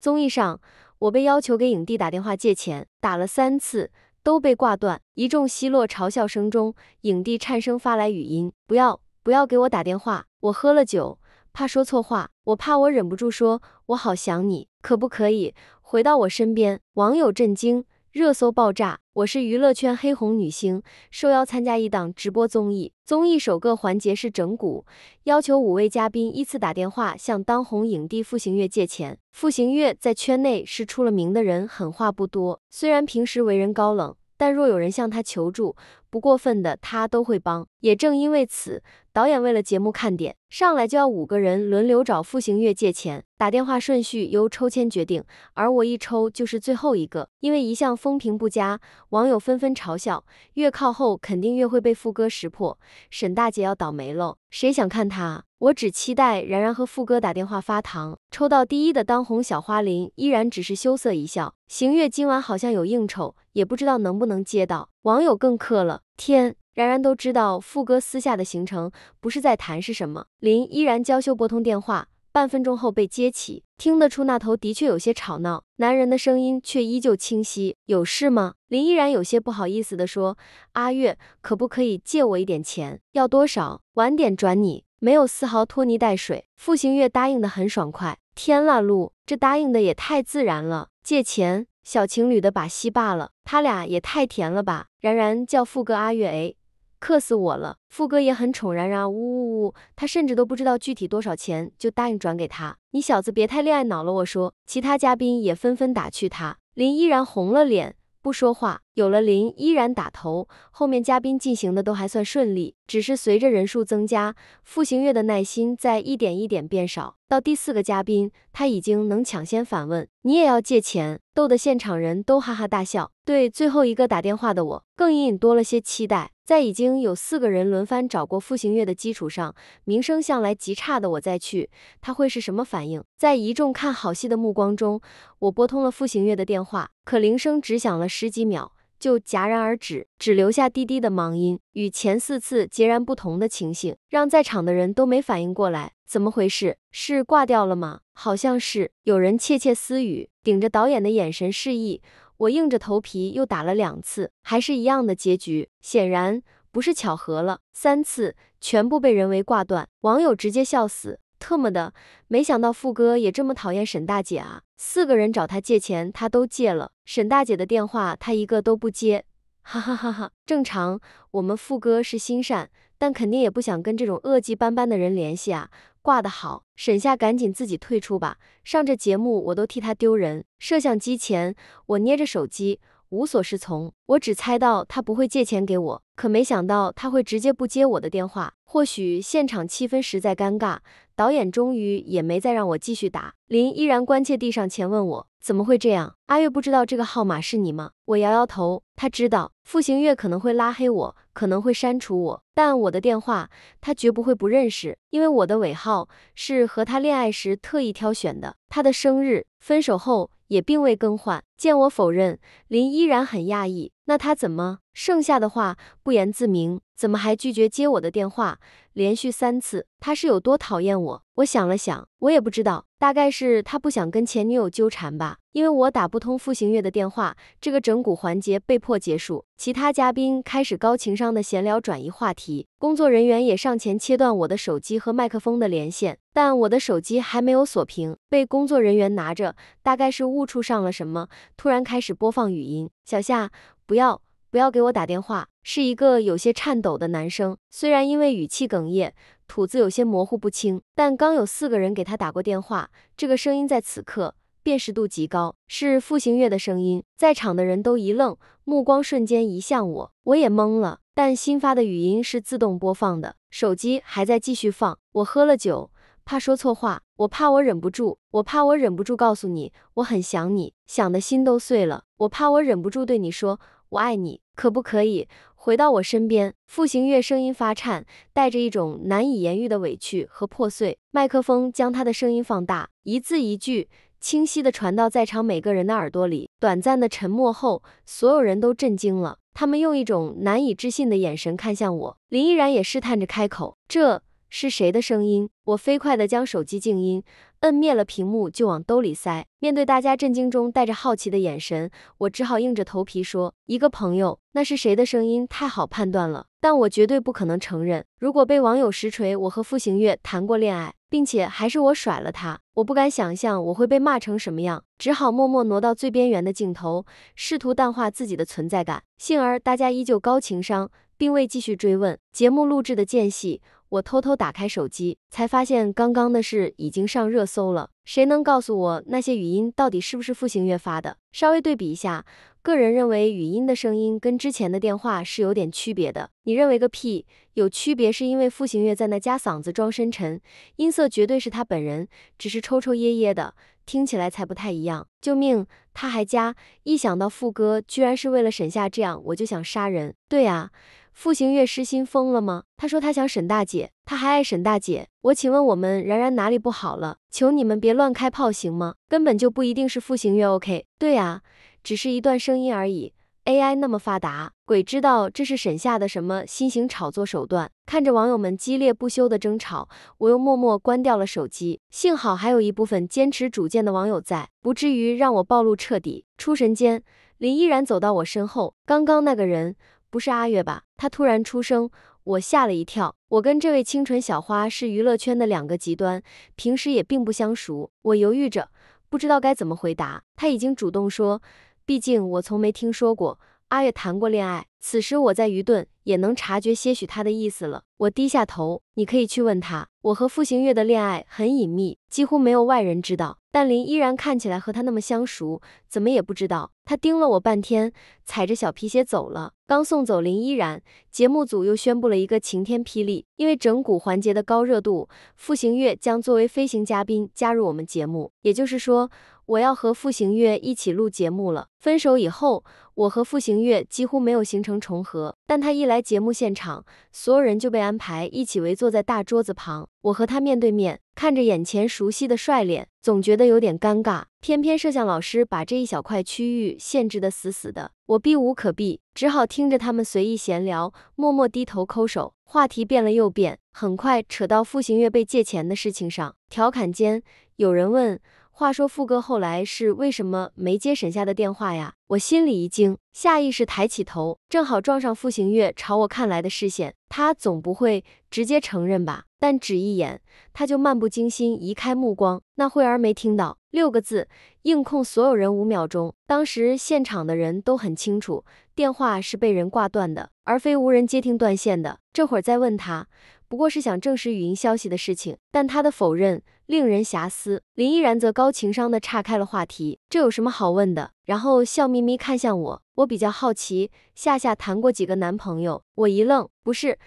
综艺上，我被要求给影帝打电话借钱，打了三次都被挂断。一众奚落嘲笑声中，影帝颤声发来语音：“不要，不要给我打电话，我喝了酒，怕说错话，我怕我忍不住说，我好想你，可不可以回到我身边？”网友震惊，热搜爆炸。我是娱乐圈黑红女星，受邀参加一档直播综艺。综艺首个环节是整蛊，要求五位嘉宾依次打电话向当红影帝傅行月借钱。傅行月在圈内是出了名的人，狠话不多，虽然平时为人高冷。但若有人向他求助，不过分的他都会帮。也正因为此，导演为了节目看点，上来就要五个人轮流找傅行越借钱，打电话顺序由抽签决定。而我一抽就是最后一个，因为一向风评不佳，网友纷纷嘲笑：越靠后肯定越会被傅哥识破，沈大姐要倒霉喽。谁想看他？我只期待然然和富哥打电话发糖，抽到第一的当红小花林依然只是羞涩一笑。行月今晚好像有应酬，也不知道能不能接到。网友更克了，天，然然都知道富哥私下的行程不是在谈是什么？林依然娇羞拨通电话，半分钟后被接起，听得出那头的确有些吵闹，男人的声音却依旧清晰。有事吗？林依然有些不好意思地说：“阿月，可不可以借我一点钱？要多少？晚点转你。”没有丝毫拖泥带水，傅行月答应的很爽快。天啦噜，这答应的也太自然了！借钱，小情侣的把戏罢了，他俩也太甜了吧！然然叫傅哥阿月，哎，克死我了！傅哥也很宠然然，呜呜呜，他甚至都不知道具体多少钱，就答应转给他。你小子别太恋爱脑了，我说。其他嘉宾也纷纷打趣他，林依然红了脸，不说话。有了林依然打头，后面嘉宾进行的都还算顺利，只是随着人数增加，傅行月的耐心在一点一点变少。到第四个嘉宾，他已经能抢先反问：“你也要借钱？”逗得现场人都哈哈大笑。对最后一个打电话的我，更隐隐多了些期待。在已经有四个人轮番找过傅行月的基础上，名声向来极差的我再去，他会是什么反应？在一众看好戏的目光中，我拨通了傅行月的电话，可铃声只响了十几秒。就戛然而止，只留下滴滴的盲音，与前四次截然不同的情形，让在场的人都没反应过来，怎么回事？是挂掉了吗？好像是，有人窃窃私语，顶着导演的眼神示意。我硬着头皮又打了两次，还是一样的结局，显然不是巧合了。三次全部被人为挂断，网友直接笑死。特么的，没想到富哥也这么讨厌沈大姐啊！四个人找他借钱，他都借了。沈大姐的电话，他一个都不接，哈哈哈哈！正常，我们富哥是心善，但肯定也不想跟这种恶迹斑斑的人联系啊。挂的好，沈夏赶紧自己退出吧，上这节目我都替他丢人。摄像机前，我捏着手机。无所适从，我只猜到他不会借钱给我，可没想到他会直接不接我的电话。或许现场气氛实在尴尬，导演终于也没再让我继续打。林依然关切地上前问我怎么会这样。阿月不知道这个号码是你吗？我摇摇头。他知道傅行月可能会拉黑我，可能会删除我，但我的电话他绝不会不认识，因为我的尾号是和他恋爱时特意挑选的。他的生日，分手后。也并未更换。见我否认，林依然很讶异。那他怎么？剩下的话不言自明，怎么还拒绝接我的电话？连续三次，他是有多讨厌我？我想了想，我也不知道，大概是他不想跟前女友纠缠吧。因为我打不通傅行月的电话，这个整蛊环节被迫结束。其他嘉宾开始高情商的闲聊转移话题，工作人员也上前切断我的手机和麦克风的连线。但我的手机还没有锁屏，被工作人员拿着，大概是误触上了什么，突然开始播放语音：“小夏，不要。”不要给我打电话，是一个有些颤抖的男生，虽然因为语气哽咽，吐字有些模糊不清，但刚有四个人给他打过电话，这个声音在此刻辨识度极高，是傅行月的声音。在场的人都一愣，目光瞬间移向我，我也懵了。但新发的语音是自动播放的，手机还在继续放。我喝了酒，怕说错话，我怕我忍不住，我怕我忍不住告诉你，我很想你，想的心都碎了。我怕我忍不住对你说。我爱你，可不可以回到我身边？傅行月声音发颤，带着一种难以言喻的委屈和破碎。麦克风将他的声音放大，一字一句清晰地传到在场每个人的耳朵里。短暂的沉默后，所有人都震惊了，他们用一种难以置信的眼神看向我。林依然也试探着开口：“这……”是谁的声音？我飞快地将手机静音，摁灭了屏幕就往兜里塞。面对大家震惊中带着好奇的眼神，我只好硬着头皮说一个朋友。那是谁的声音？太好判断了，但我绝对不可能承认。如果被网友实锤，我和傅行月谈过恋爱，并且还是我甩了他，我不敢想象我会被骂成什么样，只好默默挪到最边缘的镜头，试图淡化自己的存在感。幸而大家依旧高情商。并未继续追问。节目录制的间隙，我偷偷打开手机，才发现刚刚的事已经上热搜了。谁能告诉我那些语音到底是不是傅行月发的？稍微对比一下，个人认为语音的声音跟之前的电话是有点区别的。你认为个屁？有区别是因为傅行月在那加嗓子装深沉，音色绝对是他本人，只是抽抽噎噎的，听起来才不太一样。救命！他还加！一想到副哥居然是为了沈夏这样，我就想杀人。对呀。傅行月失心疯了吗？他说他想沈大姐，他还爱沈大姐。我请问我们然然哪里不好了？求你们别乱开炮，行吗？根本就不一定是傅行月。OK，对呀，只是一段声音而已。AI 那么发达，鬼知道这是沈夏的什么新型炒作手段。看着网友们激烈不休的争吵，我又默默关掉了手机。幸好还有一部分坚持主见的网友在，不至于让我暴露彻底。出神间，林依然走到我身后，刚刚那个人。不是阿月吧？他突然出声，我吓了一跳。我跟这位清纯小花是娱乐圈的两个极端，平时也并不相熟。我犹豫着，不知道该怎么回答。他已经主动说，毕竟我从没听说过。阿月谈过恋爱，此时我在愚钝，也能察觉些许他的意思了。我低下头，你可以去问他。我和傅行月的恋爱很隐秘，几乎没有外人知道。但林依然看起来和他那么相熟，怎么也不知道。他盯了我半天，踩着小皮鞋走了。刚送走林依然，节目组又宣布了一个晴天霹雳：因为整蛊环节的高热度，傅行月将作为飞行嘉宾加入我们节目。也就是说。我要和傅行月一起录节目了。分手以后，我和傅行月几乎没有形成重合，但他一来节目现场，所有人就被安排一起围坐在大桌子旁，我和他面对面看着眼前熟悉的帅脸，总觉得有点尴尬。偏偏摄像老师把这一小块区域限制得死死的，我避无可避，只好听着他们随意闲聊，默默低头抠手。话题变了又变，很快扯到傅行月被借钱的事情上，调侃间，有人问。话说傅哥后来是为什么没接沈夏的电话呀？我心里一惊，下意识抬起头，正好撞上傅行月朝我看来的视线。他总不会直接承认吧？但只一眼，他就漫不经心移开目光。那会儿没听到六个字，硬控所有人五秒钟。当时现场的人都很清楚，电话是被人挂断的，而非无人接听断线的。这会儿再问他。不过是想证实语音消息的事情，但他的否认令人遐思。林依然则高情商地岔开了话题，这有什么好问的？然后笑眯眯看向我，我比较好奇夏夏谈过几个男朋友。我一愣，不是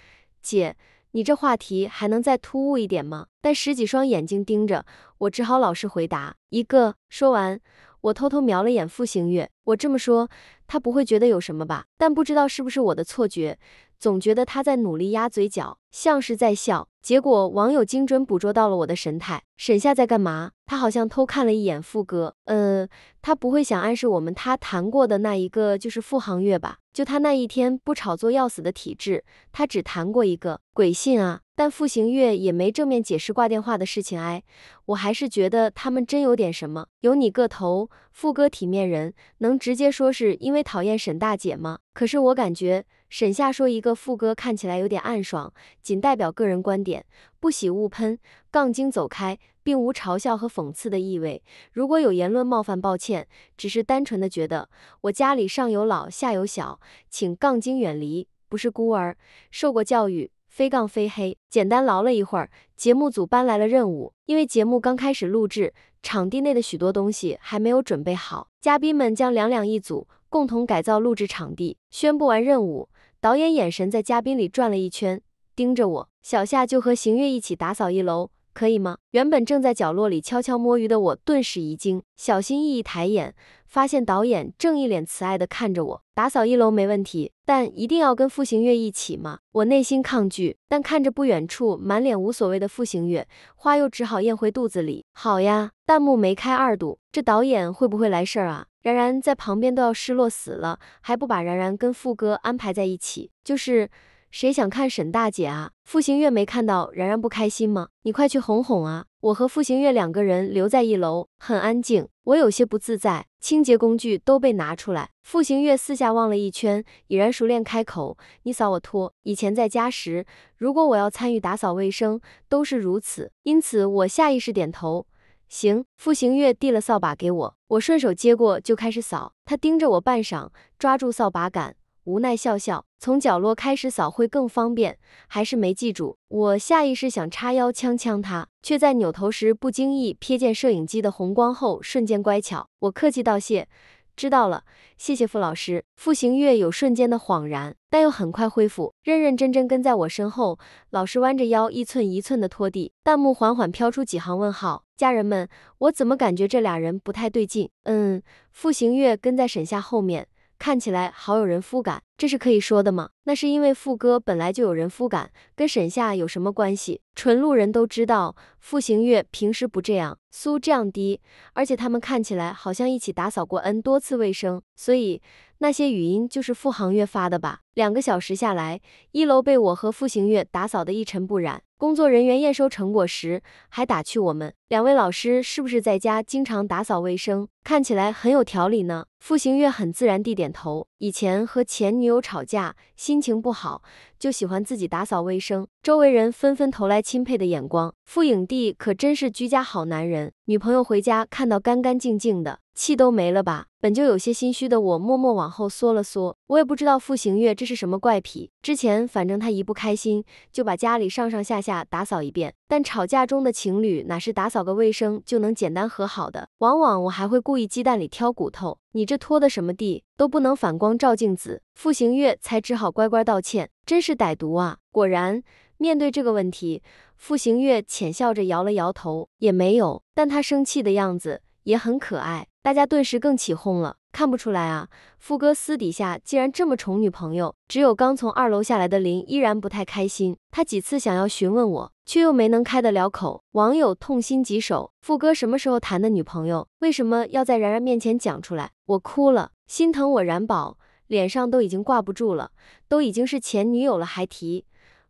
姐，你这话题还能再突兀一点吗？但十几双眼睛盯着我，只好老实回答一个。说完。我偷偷瞄了眼傅星月，我这么说，他不会觉得有什么吧？但不知道是不是我的错觉，总觉得他在努力压嘴角，像是在笑。结果网友精准捕捉到了我的神态。沈夏在干嘛？他好像偷看了一眼傅哥。呃，他不会想暗示我们他谈过的那一个就是傅行月吧？就他那一天不炒作要死的体质，他只谈过一个，鬼信啊！但傅行月也没正面解释挂电话的事情。哎，我还是觉得他们真有点什么。有你个头，傅哥体面人，能直接说是因为讨厌沈大姐吗？可是我感觉沈夏说一个傅哥看起来有点暗爽，仅代表个人观点，不喜勿喷。杠精走开，并无嘲笑和讽刺的意味。如果有言论冒犯，抱歉，只是单纯的觉得我家里上有老下有小，请杠精远离。不是孤儿，受过教育。非杠非黑，简单唠了一会儿。节目组搬来了任务，因为节目刚开始录制，场地内的许多东西还没有准备好。嘉宾们将两两一组，共同改造录制场地。宣布完任务，导演眼神在嘉宾里转了一圈，盯着我。小夏就和邢月一起打扫一楼。可以吗？原本正在角落里悄悄摸鱼的我，顿时一惊，小心翼翼抬眼，发现导演正一脸慈爱地看着我。打扫一楼没问题，但一定要跟傅行月一起吗？我内心抗拒，但看着不远处满脸无所谓的傅行月，话又只好咽回肚子里。好呀，弹幕梅开二度，这导演会不会来事儿啊？然然在旁边都要失落死了，还不把然然跟傅哥安排在一起？就是。谁想看沈大姐啊？傅行月没看到然然不开心吗？你快去哄哄啊！我和傅行月两个人留在一楼，很安静，我有些不自在。清洁工具都被拿出来。傅行月四下望了一圈，已然熟练开口：“你扫我拖。”以前在家时，如果我要参与打扫卫生，都是如此，因此我下意识点头。行。傅行月递了扫把给我，我顺手接过就开始扫。他盯着我半晌，抓住扫把杆。无奈笑笑，从角落开始扫会更方便，还是没记住。我下意识想叉腰呛呛他，却在扭头时不经意瞥见摄影机的红光后，瞬间乖巧。我客气道谢，知道了，谢谢傅老师。傅行月有瞬间的恍然，但又很快恢复，认认真真跟在我身后，老师弯着腰一寸一寸的拖地。弹幕缓缓飘出几行问号，家人们，我怎么感觉这俩人不太对劲？嗯，傅行月跟在沈夏后面。看起来好有人夫感。这是可以说的吗？那是因为副歌本来就有人夫感，跟沈夏有什么关系？纯路人都知道，傅行月平时不这样，苏这样低，而且他们看起来好像一起打扫过 n 多次卫生，所以那些语音就是傅行月发的吧？两个小时下来，一楼被我和傅行月打扫得一尘不染，工作人员验收成果时还打趣我们两位老师是不是在家经常打扫卫生，看起来很有条理呢？傅行月很自然地点头。以前和前女友吵架，心情不好。就喜欢自己打扫卫生，周围人纷纷投来钦佩的眼光。傅影帝可真是居家好男人，女朋友回家看到干干净净的，气都没了吧？本就有些心虚的我，默默往后缩了缩。我也不知道傅行月这是什么怪癖，之前反正他一不开心，就把家里上上下下打扫一遍。但吵架中的情侣哪是打扫个卫生就能简单和好的？往往我还会故意鸡蛋里挑骨头，你这拖的什么地都不能反光照镜子，傅行月才只好乖乖道歉。真是歹毒啊！果然，面对这个问题，傅行月浅笑着摇了摇头，也没有。但他生气的样子也很可爱，大家顿时更起哄了。看不出来啊，傅哥私底下竟然这么宠女朋友。只有刚从二楼下来的林依然不太开心，他几次想要询问我，却又没能开得了口。网友痛心疾首：傅哥什么时候谈的女朋友？为什么要在然然面前讲出来？我哭了，心疼我然宝。脸上都已经挂不住了，都已经是前女友了，还提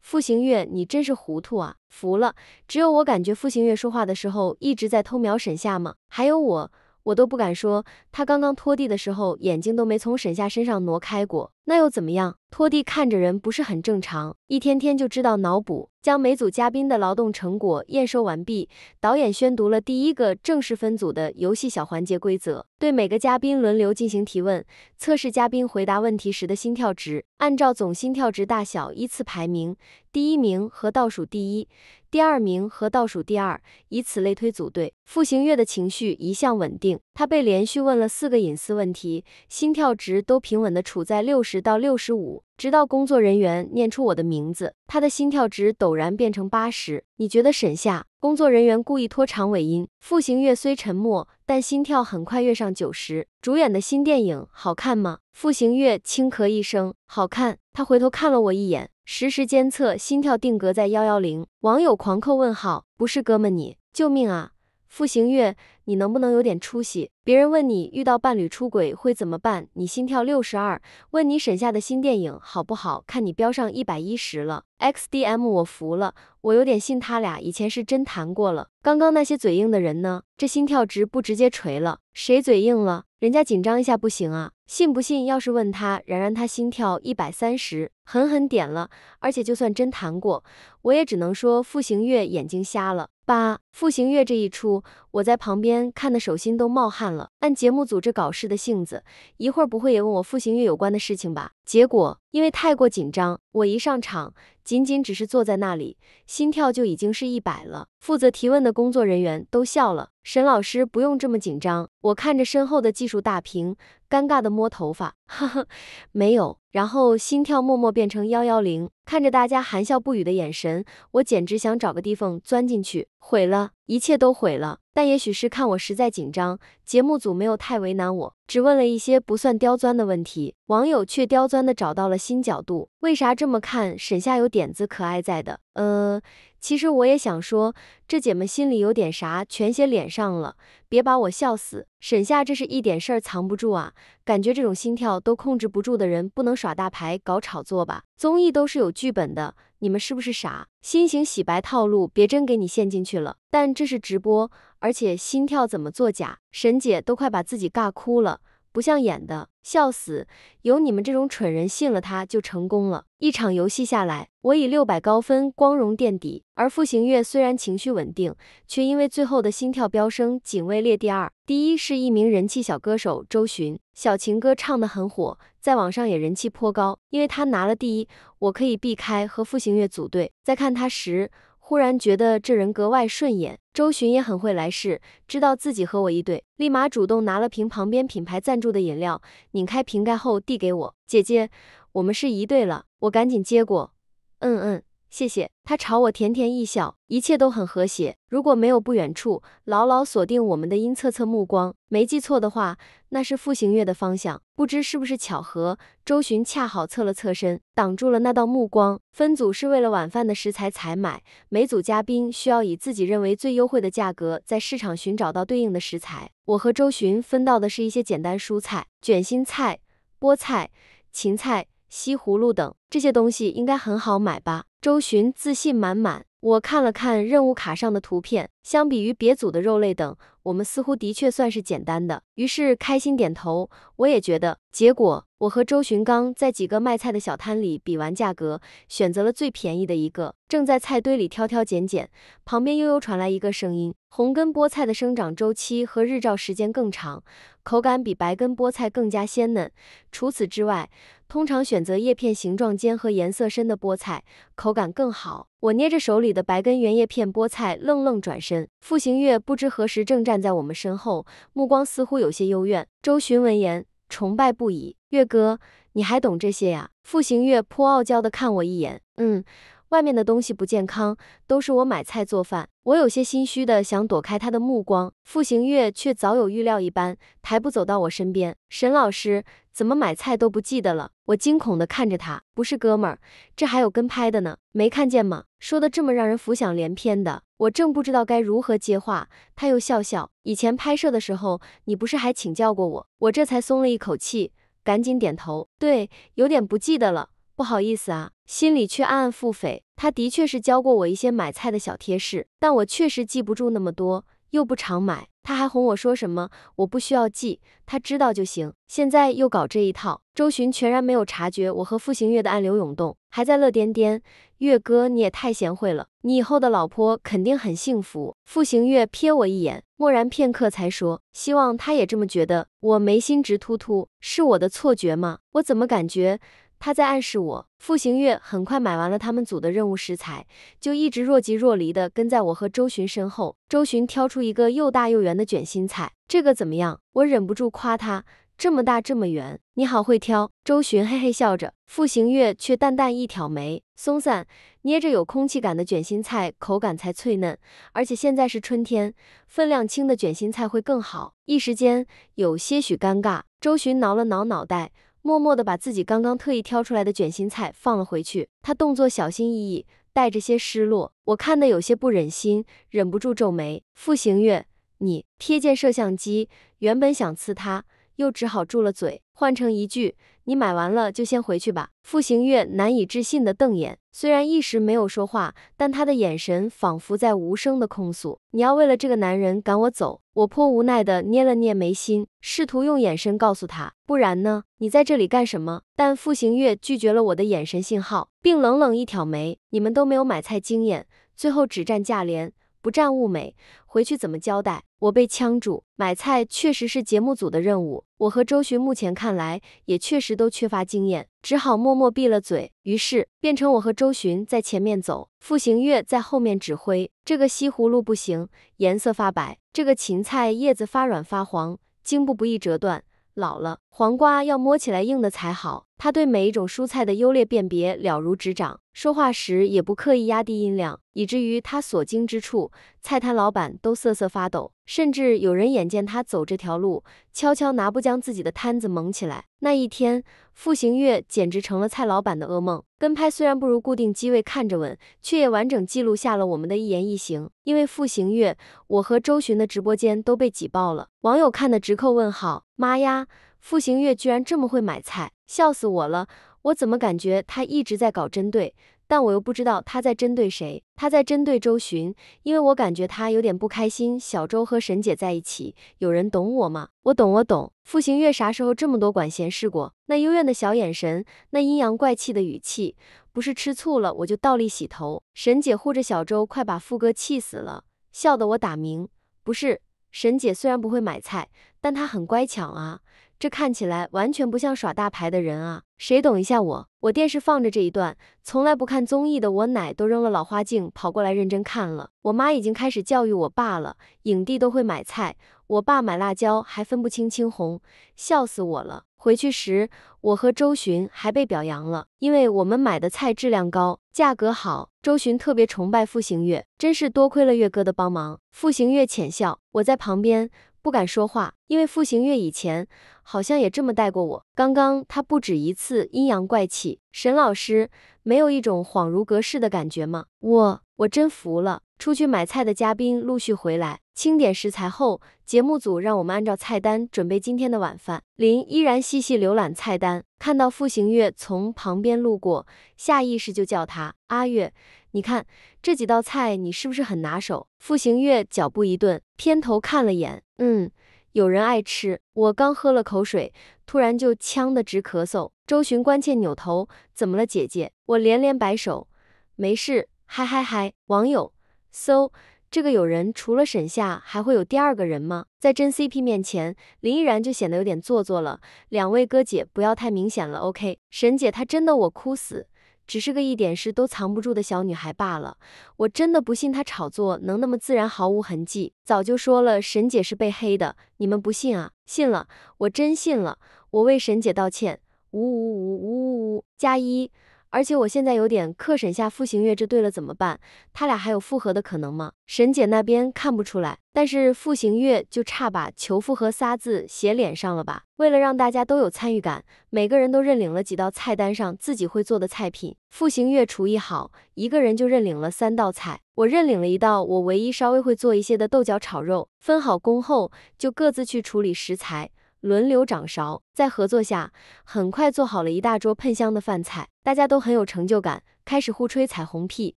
傅行月，你真是糊涂啊！服了，只有我感觉傅行月说话的时候一直在偷瞄沈夏吗？还有我。我都不敢说，他刚刚拖地的时候，眼睛都没从沈夏身上挪开过。那又怎么样？拖地看着人不是很正常？一天天就知道脑补。将每组嘉宾的劳动成果验收完毕，导演宣读了第一个正式分组的游戏小环节规则：对每个嘉宾轮流进行提问，测试嘉宾回答问题时的心跳值，按照总心跳值大小依次排名，第一名和倒数第一。第二名和倒数第二，以此类推组队。傅行月的情绪一向稳定，他被连续问了四个隐私问题，心跳值都平稳的处在六十到六十五。直到工作人员念出我的名字，他的心跳值陡然变成八十。你觉得沈夏？工作人员故意拖长尾音。傅行月虽沉默，但心跳很快跃上九十。主演的新电影好看吗？傅行月轻咳一声，好看。他回头看了我一眼。实时监测心跳定格在幺幺零，网友狂扣问号，不是哥们你救命啊！傅行月，你能不能有点出息？别人问你遇到伴侣出轨会怎么办，你心跳六十二；问你沈夏的新电影好不好看，你飙上一百一十了。XDM，我服了，我有点信他俩以前是真谈过了。刚刚那些嘴硬的人呢？这心跳值不直接锤了？谁嘴硬了？人家紧张一下不行啊？信不信？要是问他然然，他心跳一百三十，狠狠点了。而且就算真谈过，我也只能说傅行月眼睛瞎了。八傅行越这一出，我在旁边看的手心都冒汗了。按节目组这搞事的性子，一会儿不会也问我傅行越有关的事情吧？结果因为太过紧张，我一上场。仅仅只是坐在那里，心跳就已经是一百了。负责提问的工作人员都笑了。沈老师不用这么紧张。我看着身后的技术大屏，尴尬的摸头发，哈哈，没有。然后心跳默默变成幺幺零。看着大家含笑不语的眼神，我简直想找个地缝钻进去。毁了，一切都毁了。但也许是看我实在紧张，节目组没有太为难我，只问了一些不算刁钻的问题。网友却刁钻的找到了新角度，为啥这么看？沈夏有点子可爱在的。呃，其实我也想说，这姐们心里有点啥，全写脸上了，别把我笑死。沈夏这是一点事儿藏不住啊，感觉这种心跳都控制不住的人，不能耍大牌搞炒作吧？综艺都是有剧本的，你们是不是傻？新型洗白套路，别真给你陷进去了。但这是直播。而且心跳怎么作假？沈姐都快把自己尬哭了，不像演的，笑死！有你们这种蠢人信了，他就成功了。一场游戏下来，我以六百高分光荣垫底，而傅行月虽然情绪稳定，却因为最后的心跳飙升，仅位列第二。第一是一名人气小歌手周寻，小情歌唱得很火，在网上也人气颇高。因为他拿了第一，我可以避开和傅行月组队。在看他时。忽然觉得这人格外顺眼，周巡也很会来事，知道自己和我一对，立马主动拿了瓶旁边品牌赞助的饮料，拧开瓶盖后递给我：“姐姐，我们是一对了。”我赶紧接过，嗯嗯。谢谢，他朝我甜甜一笑，一切都很和谐。如果没有不远处牢牢锁定我们的阴恻恻目光，没记错的话，那是傅行月的方向。不知是不是巧合，周巡恰好侧了侧身，挡住了那道目光。分组是为了晚饭的食材采买，每组嘉宾需要以自己认为最优惠的价格，在市场寻找到对应的食材。我和周巡分到的是一些简单蔬菜，卷心菜、菠菜、芹菜、西葫芦等，这些东西应该很好买吧。周巡自信满满，我看了看任务卡上的图片，相比于别组的肉类等。我们似乎的确算是简单的，于是开心点头。我也觉得。结果我和周寻刚在几个卖菜的小摊里比完价格，选择了最便宜的一个，正在菜堆里挑挑拣拣。旁边悠悠传来一个声音：红根菠菜的生长周期和日照时间更长，口感比白根菠菜更加鲜嫩。除此之外，通常选择叶片形状尖和颜色深的菠菜，口感更好。我捏着手里的白根圆叶片菠菜，愣愣转身。傅行月不知何时正站。在我们身后，目光似乎有些幽怨。周巡闻言，崇拜不已。月哥，你还懂这些呀？傅行月颇傲娇的看我一眼，嗯。外面的东西不健康，都是我买菜做饭。我有些心虚的想躲开他的目光，傅行月却早有预料一般，抬步走到我身边。沈老师怎么买菜都不记得了？我惊恐的看着他，不是哥们儿，这还有跟拍的呢，没看见吗？说的这么让人浮想联翩的，我正不知道该如何接话，他又笑笑。以前拍摄的时候，你不是还请教过我？我这才松了一口气，赶紧点头，对，有点不记得了。不好意思啊，心里却暗暗腹诽，他的确是教过我一些买菜的小贴士，但我确实记不住那么多，又不常买。他还哄我说什么我不需要记，他知道就行。现在又搞这一套，周巡全然没有察觉我和傅行月的暗流涌动，还在乐颠颠。月哥，你也太贤惠了，你以后的老婆肯定很幸福。傅行月瞥我一眼，默然片刻才说，希望他也这么觉得。我眉心直突突，是我的错觉吗？我怎么感觉？他在暗示我。傅行月很快买完了他们组的任务食材，就一直若即若离地跟在我和周巡身后。周巡挑出一个又大又圆的卷心菜，这个怎么样？我忍不住夸他，这么大这么圆，你好会挑。周巡嘿嘿笑着，傅行月却淡淡一挑眉，松散，捏着有空气感的卷心菜口感才脆嫩，而且现在是春天，分量轻的卷心菜会更好。一时间有些许尴尬，周巡挠了挠脑袋。默默地把自己刚刚特意挑出来的卷心菜放了回去，他动作小心翼翼，带着些失落。我看的有些不忍心，忍不住皱眉。傅行月，你瞥见摄像机，原本想刺他，又只好住了嘴，换成一句。你买完了就先回去吧。傅行月难以置信地瞪眼，虽然一时没有说话，但他的眼神仿佛在无声的控诉：你要为了这个男人赶我走？我颇无奈地捏了捏眉心，试图用眼神告诉他，不然呢？你在这里干什么？但傅行月拒绝了我的眼神信号，并冷冷一挑眉：你们都没有买菜经验，最后只占价廉不占物美，回去怎么交代？我被呛住，买菜确实是节目组的任务。我和周巡目前看来也确实都缺乏经验，只好默默闭了嘴。于是变成我和周巡在前面走，傅行越在后面指挥。这个西葫芦不行，颜色发白；这个芹菜叶子发软发黄，茎部不易折断，老了。黄瓜要摸起来硬的才好。他对每一种蔬菜的优劣辨别了如指掌，说话时也不刻意压低音量，以至于他所经之处，菜摊老板都瑟瑟发抖，甚至有人眼见他走这条路，悄悄拿布将自己的摊子蒙起来。那一天，傅行月简直成了蔡老板的噩梦。跟拍虽然不如固定机位看着稳，却也完整记录下了我们的一言一行。因为傅行月，我和周巡的直播间都被挤爆了，网友看的直扣问号：妈呀！傅行月居然这么会买菜，笑死我了！我怎么感觉他一直在搞针对，但我又不知道他在针对谁。他在针对周寻，因为我感觉他有点不开心。小周和沈姐在一起，有人懂我吗？我懂，我懂。傅行月啥时候这么多管闲事过？那幽怨的小眼神，那阴阳怪气的语气，不是吃醋了我就倒立洗头。沈姐护着小周，快把傅哥气死了，笑得我打鸣。不是，沈姐虽然不会买菜，但她很乖巧啊。这看起来完全不像耍大牌的人啊！谁懂一下我？我电视放着这一段，从来不看综艺的我奶都扔了老花镜跑过来认真看了。我妈已经开始教育我爸了。影帝都会买菜，我爸买辣椒还分不清青红，笑死我了。回去时，我和周巡还被表扬了，因为我们买的菜质量高，价格好。周巡特别崇拜傅行月，真是多亏了月哥的帮忙。傅行月浅笑，我在旁边。不敢说话，因为傅行月以前好像也这么带过我。刚刚他不止一次阴阳怪气，沈老师没有一种恍如隔世的感觉吗？我我真服了。出去买菜的嘉宾陆续回来，清点食材后，节目组让我们按照菜单准备今天的晚饭。林依然细细浏览菜单，看到傅行月从旁边路过，下意识就叫他阿月。你看这几道菜，你是不是很拿手？傅行月脚步一顿，偏头看了眼。嗯，有人爱吃。我刚喝了口水，突然就呛得直咳嗽。周巡关切扭头：“怎么了，姐姐？”我连连摆手：“没事，嗨嗨嗨。”网友搜这个有人除了沈夏，还会有第二个人吗？在真 CP 面前，林依然就显得有点做作了。两位哥姐不要太明显了，OK？沈姐，她真的我哭死。只是个一点事都藏不住的小女孩罢了，我真的不信她炒作能那么自然毫无痕迹。早就说了，沈姐是被黑的，你们不信啊？信了，我真信了，我为沈姐道歉。呜呜呜呜呜呜，加一。而且我现在有点克审下傅行月，这对了怎么办？他俩还有复合的可能吗？沈姐那边看不出来，但是傅行月就差把求复合仨字写脸上了吧？为了让大家都有参与感，每个人都认领了几道菜单上自己会做的菜品。傅行月厨艺好，一个人就认领了三道菜，我认领了一道我唯一稍微会做一些的豆角炒肉。分好工后，就各自去处理食材。轮流掌勺，在合作下很快做好了一大桌喷香的饭菜，大家都很有成就感，开始互吹彩虹屁。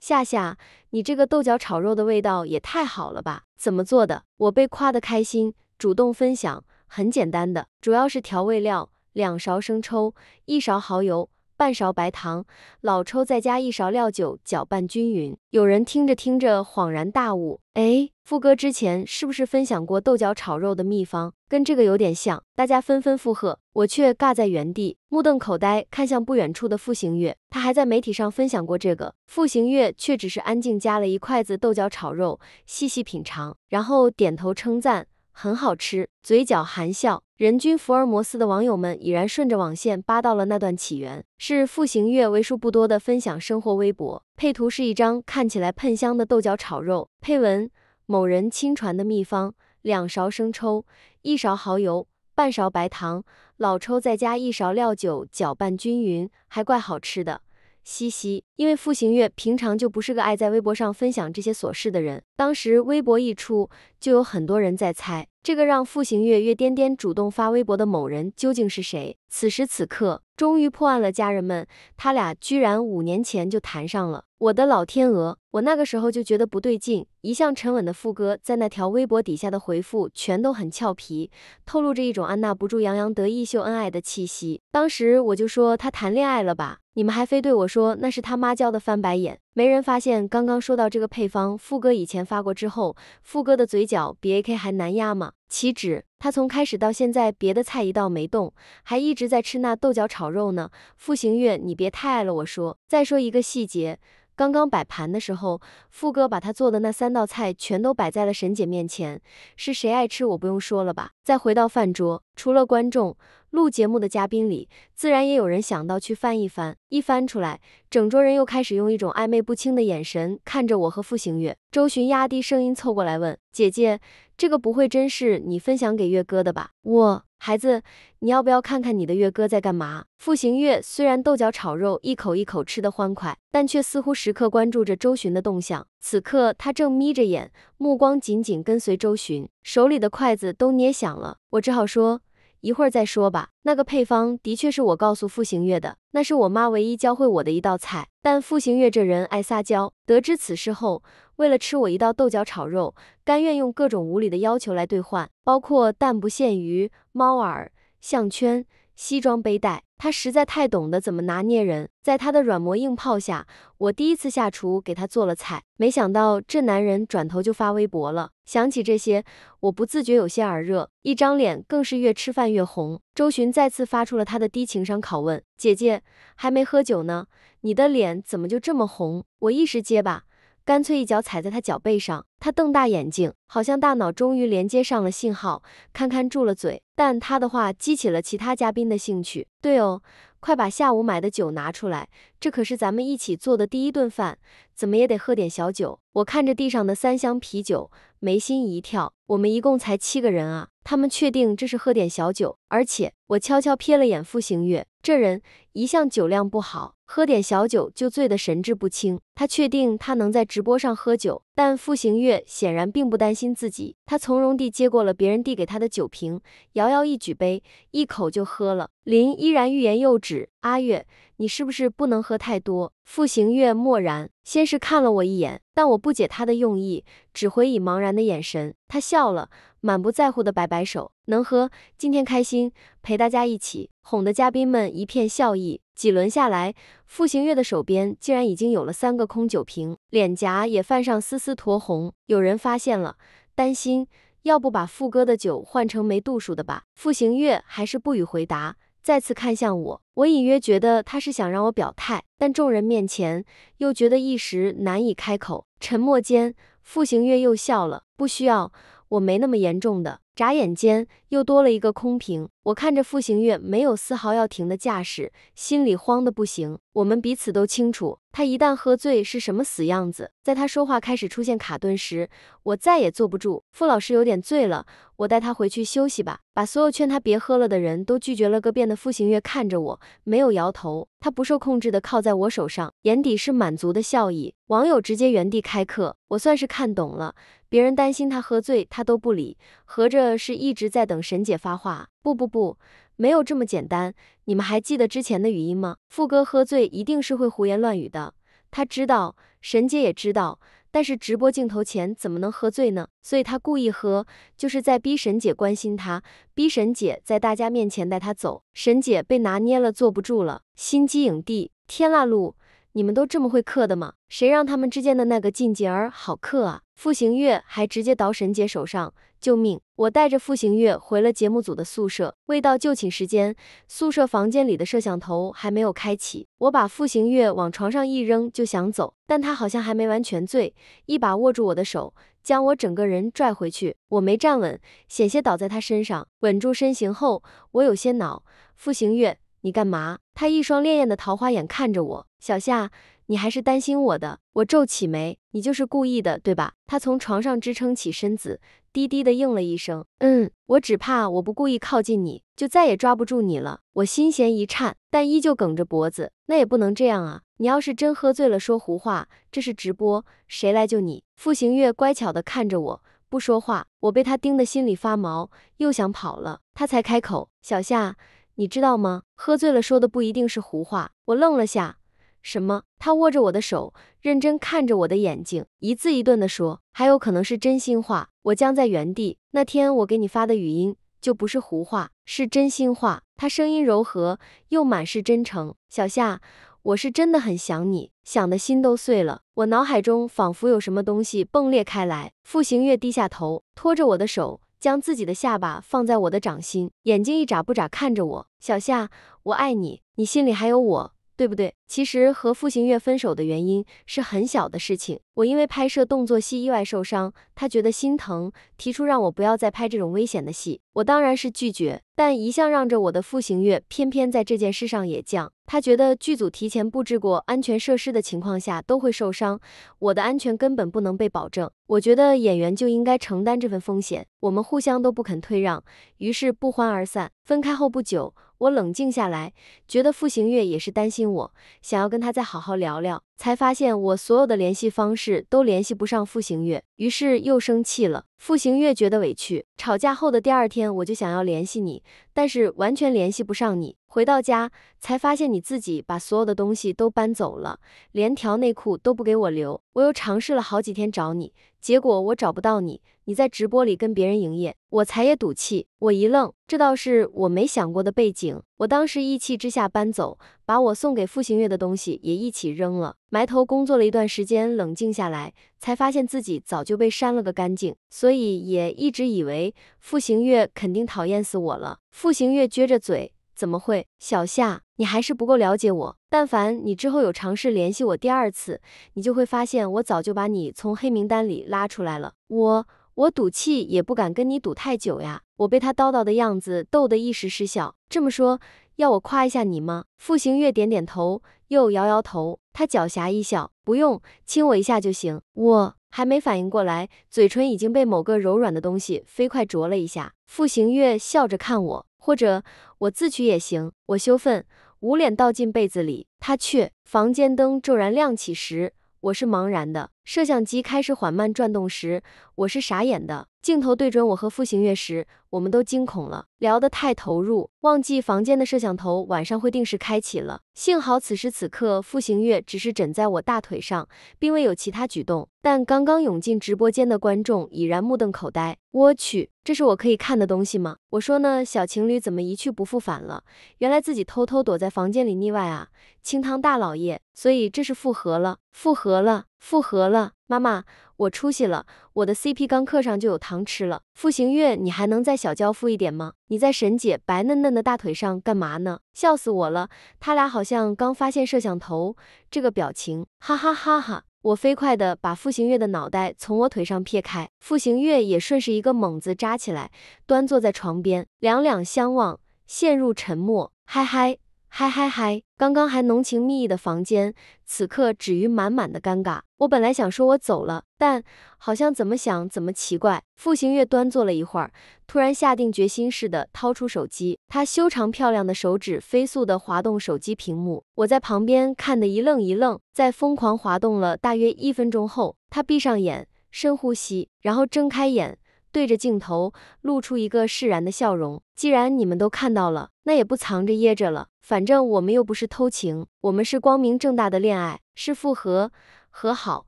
夏夏，你这个豆角炒肉的味道也太好了吧？怎么做的？我被夸得开心，主动分享，很简单的，主要是调味料，两勺生抽，一勺蚝油。半勺白糖，老抽，再加一勺料酒，搅拌均匀。有人听着听着恍然大悟，哎，傅哥之前是不是分享过豆角炒肉的秘方，跟这个有点像？大家纷纷附和，我却尬在原地，目瞪口呆，看向不远处的傅行月，他还在媒体上分享过这个。傅行月却只是安静夹了一筷子豆角炒肉，细细品尝，然后点头称赞，很好吃，嘴角含笑。人均福尔摩斯的网友们已然顺着网线扒到了那段起源，是傅行月为数不多的分享生活微博。配图是一张看起来喷香的豆角炒肉，配文：某人亲传的秘方，两勺生抽，一勺蚝油，半勺白糖，老抽，再加一勺料酒，搅拌均匀，还怪好吃的。嘻嘻，因为傅行月平常就不是个爱在微博上分享这些琐事的人。当时微博一出，就有很多人在猜，这个让傅行月月颠颠主动发微博的某人究竟是谁。此时此刻，终于破案了，家人们，他俩居然五年前就谈上了！我的老天鹅，我那个时候就觉得不对劲，一向沉稳的傅哥在那条微博底下的回复全都很俏皮，透露着一种按捺不住洋洋得意秀恩爱的气息。当时我就说他谈恋爱了吧。你们还非对我说那是他妈教的翻白眼，没人发现刚刚说到这个配方，富哥以前发过之后，富哥的嘴角比 A K 还难压吗？岂止，他从开始到现在别的菜一道没动，还一直在吃那豆角炒肉呢。傅行月，你别太爱了，我说。再说一个细节，刚刚摆盘的时候，富哥把他做的那三道菜全都摆在了沈姐面前，是谁爱吃我不用说了吧。再回到饭桌，除了观众。录节目的嘉宾里，自然也有人想到去翻一翻，一翻出来，整桌人又开始用一种暧昧不清的眼神看着我和傅行月。周巡压低声音凑过来问：“姐姐，这个不会真是你分享给月哥的吧？”我孩子，你要不要看看你的月哥在干嘛？傅行月虽然豆角炒肉一口一口吃得欢快，但却似乎时刻关注着周巡的动向。此刻他正眯着眼，目光紧紧跟随周巡手里的筷子都捏响了。我只好说。一会儿再说吧。那个配方的确是我告诉傅行月的，那是我妈唯一教会我的一道菜。但傅行月这人爱撒娇，得知此事后，为了吃我一道豆角炒肉，甘愿用各种无理的要求来兑换，包括但不限于猫耳、项圈。西装背带，他实在太懂得怎么拿捏人，在他的软磨硬泡下，我第一次下厨给他做了菜。没想到这男人转头就发微博了。想起这些，我不自觉有些耳热，一张脸更是越吃饭越红。周巡再次发出了他的低情商拷问：“姐姐还没喝酒呢，你的脸怎么就这么红？”我一时结巴。干脆一脚踩在他脚背上，他瞪大眼睛，好像大脑终于连接上了信号，堪堪住了嘴。但他的话激起了其他嘉宾的兴趣。对哦，快把下午买的酒拿出来，这可是咱们一起做的第一顿饭，怎么也得喝点小酒。我看着地上的三箱啤酒，眉心一跳。我们一共才七个人啊！他们确定这是喝点小酒，而且我悄悄瞥了眼傅行月。这人一向酒量不好，喝点小酒就醉得神志不清。他确定他能在直播上喝酒，但傅行月显然并不担心自己。他从容地接过了别人递给他的酒瓶，遥遥一举杯，一口就喝了。林依然欲言又止：“阿月，你是不是不能喝太多？”傅行月默然，先是看了我一眼，但我不解他的用意，只回以茫然的眼神。他笑了。满不在乎地摆摆手，能喝。今天开心，陪大家一起，哄得嘉宾们一片笑意。几轮下来，傅行月的手边竟然已经有了三个空酒瓶，脸颊也泛上丝丝酡红。有人发现了，担心，要不把傅哥的酒换成没度数的吧？傅行月还是不予回答，再次看向我。我隐约觉得他是想让我表态，但众人面前又觉得一时难以开口。沉默间，傅行月又笑了，不需要。我没那么严重的，眨眼间又多了一个空瓶。我看着傅行月没有丝毫要停的架势，心里慌得不行。我们彼此都清楚。他一旦喝醉是什么死样子？在他说话开始出现卡顿时，我再也坐不住。傅老师有点醉了，我带他回去休息吧。把所有劝他别喝了的人都拒绝了个遍的傅行月看着我，没有摇头。他不受控制地靠在我手上，眼底是满足的笑意。网友直接原地开课，我算是看懂了。别人担心他喝醉，他都不理，合着是一直在等沈姐发话。不不不。没有这么简单，你们还记得之前的语音吗？富哥喝醉一定是会胡言乱语的，他知道，神姐也知道，但是直播镜头前怎么能喝醉呢？所以他故意喝，就是在逼神姐关心他，逼神姐在大家面前带他走。神姐被拿捏了，坐不住了，心机影帝，天啦噜！你们都这么会克的吗？谁让他们之间的那个禁忌儿好克啊！傅行月还直接倒沈姐手上，救命！我带着傅行月回了节目组的宿舍，未到就寝时间，宿舍房间里的摄像头还没有开启。我把傅行月往床上一扔就想走，但他好像还没完全醉，一把握住我的手，将我整个人拽回去。我没站稳，险些倒在他身上。稳住身形后，我有些恼：傅行月，你干嘛？他一双潋滟的桃花眼看着我，小夏，你还是担心我的。我皱起眉，你就是故意的，对吧？他从床上支撑起身子，低低的应了一声，嗯。我只怕我不故意靠近你，就再也抓不住你了。我心弦一颤，但依旧梗着脖子。那也不能这样啊！你要是真喝醉了说胡话，这是直播，谁来救你？傅行月乖巧的看着我，不说话。我被他盯得心里发毛，又想跑了。他才开口，小夏。你知道吗？喝醉了说的不一定是胡话。我愣了下，什么？他握着我的手，认真看着我的眼睛，一字一顿地说：“还有可能是真心话。”我僵在原地。那天我给你发的语音就不是胡话，是真心话。他声音柔和，又满是真诚。小夏，我是真的很想你，想的心都碎了。我脑海中仿佛有什么东西迸裂开来。傅行月低下头，拖着我的手。将自己的下巴放在我的掌心，眼睛一眨不眨看着我，小夏，我爱你，你心里还有我。对不对？其实和傅行月分手的原因是很小的事情。我因为拍摄动作戏意外受伤，他觉得心疼，提出让我不要再拍这种危险的戏。我当然是拒绝，但一向让着我的傅行月偏偏在这件事上也犟。他觉得剧组提前布置过安全设施的情况下都会受伤，我的安全根本不能被保证。我觉得演员就应该承担这份风险。我们互相都不肯退让，于是不欢而散。分开后不久。我冷静下来，觉得傅行月也是担心我，想要跟他再好好聊聊，才发现我所有的联系方式都联系不上傅行月，于是又生气了。傅行月觉得委屈。吵架后的第二天，我就想要联系你，但是完全联系不上你。回到家才发现你自己把所有的东西都搬走了，连条内裤都不给我留。我又尝试了好几天找你，结果我找不到你，你在直播里跟别人营业，我才也赌气。我一愣，这倒是我没想过的背景。我当时一气之下搬走，把我送给傅行月的东西也一起扔了，埋头工作了一段时间，冷静下来才发现自己早就被删了个干净，所以也一直以为傅行月肯定讨厌死我了。傅行月撅着嘴。怎么会，小夏，你还是不够了解我。但凡你之后有尝试联系我第二次，你就会发现我早就把你从黑名单里拉出来了。我我赌气也不敢跟你赌太久呀。我被他叨叨的样子逗得一时失笑。这么说，要我夸一下你吗？傅行月点点头，又摇摇头。他狡黠一笑，不用，亲我一下就行。我还没反应过来，嘴唇已经被某个柔软的东西飞快啄了一下。傅行月笑着看我。或者我自取也行，我羞愤，捂脸倒进被子里。他却，房间灯骤然亮起时，我是茫然的。摄像机开始缓慢转动时，我是傻眼的。镜头对准我和傅行月时，我们都惊恐了。聊得太投入，忘记房间的摄像头晚上会定时开启了。幸好此时此刻，傅行月只是枕在我大腿上，并未有其他举动。但刚刚涌进直播间的观众已然目瞪口呆。我去，这是我可以看的东西吗？我说呢，小情侣怎么一去不复返了？原来自己偷偷躲在房间里腻歪啊，清汤大老爷。所以这是复合了，复合了。复合了，妈妈，我出息了，我的 CP 刚刻上就有糖吃了。傅行月，你还能再小娇夫一点吗？你在沈姐白嫩嫩的大腿上干嘛呢？笑死我了，他俩好像刚发现摄像头，这个表情，哈哈哈哈！我飞快地把傅行月的脑袋从我腿上撇开，傅行月也顺势一个猛子扎起来，端坐在床边，两两相望，陷入沉默。嗨嗨。嗨嗨嗨！刚刚还浓情蜜意的房间，此刻止于满满的尴尬。我本来想说我走了，但好像怎么想怎么奇怪。傅行月端坐了一会儿，突然下定决心似的掏出手机，他修长漂亮的手指飞速的滑动手机屏幕，我在旁边看得一愣一愣。在疯狂滑动了大约一分钟后，他闭上眼深呼吸，然后睁开眼对着镜头露出一个释然的笑容。既然你们都看到了，那也不藏着掖着了。反正我们又不是偷情，我们是光明正大的恋爱，是复合、和好、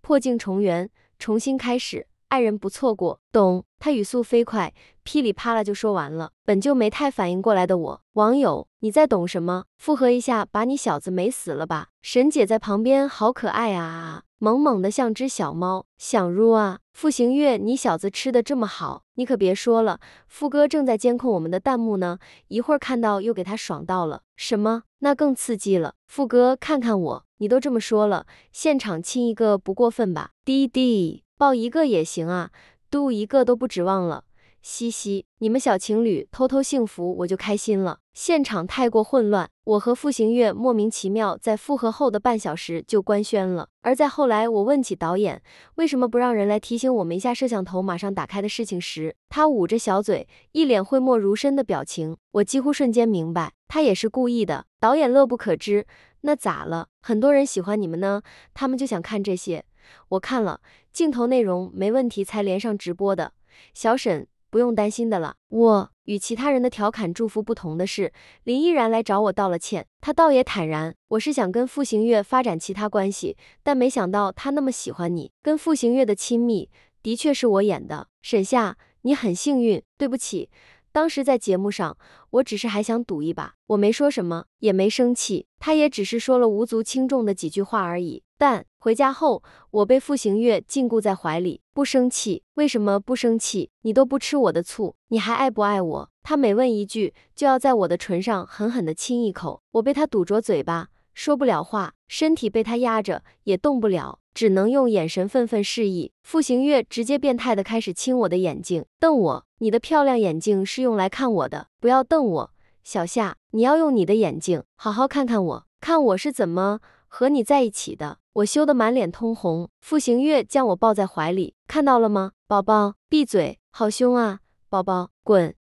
破镜重圆、重新开始，爱人不错过。懂？他语速飞快，噼里啪啦就说完了。本就没太反应过来的我，网友你在懂什么？复合一下，把你小子美死了吧！沈姐在旁边好可爱啊啊，萌萌的像只小猫，想入啊？傅行月，你小子吃的这么好，你可别说了，傅哥正在监控我们的弹幕呢，一会儿看到又给他爽到了。什么？那更刺激了。傅哥，看看我，你都这么说了，现场亲一个不过分吧？滴滴，抱一个也行啊，都一个都不指望了，嘻嘻，你们小情侣偷偷幸福，我就开心了。现场太过混乱，我和傅行月莫名其妙在复合后的半小时就官宣了。而在后来，我问起导演为什么不让人来提醒我们一下摄像头马上打开的事情时，他捂着小嘴，一脸讳莫如深的表情，我几乎瞬间明白。他也是故意的，导演乐不可支。那咋了？很多人喜欢你们呢，他们就想看这些。我看了镜头内容没问题，才连上直播的。小沈不用担心的了。我与其他人的调侃祝福不同的是，林依然来找我道了歉。他倒也坦然，我是想跟傅行月发展其他关系，但没想到他那么喜欢你。跟傅行月的亲密，的确是我演的。沈夏，你很幸运。对不起。当时在节目上，我只是还想赌一把，我没说什么，也没生气。他也只是说了无足轻重的几句话而已。但回家后，我被傅行月禁锢在怀里，不生气？为什么不生气？你都不吃我的醋，你还爱不爱我？他每问一句，就要在我的唇上狠狠地亲一口。我被他堵着嘴巴，说不了话，身体被他压着也动不了，只能用眼神愤愤示意。傅行月直接变态的开始亲我的眼睛，瞪我。你的漂亮眼睛是用来看我的，不要瞪我，小夏，你要用你的眼睛好好看看我，看我是怎么和你在一起的。我羞得满脸通红。傅行月将我抱在怀里，看到了吗，宝宝？闭嘴，好凶啊，宝宝，滚！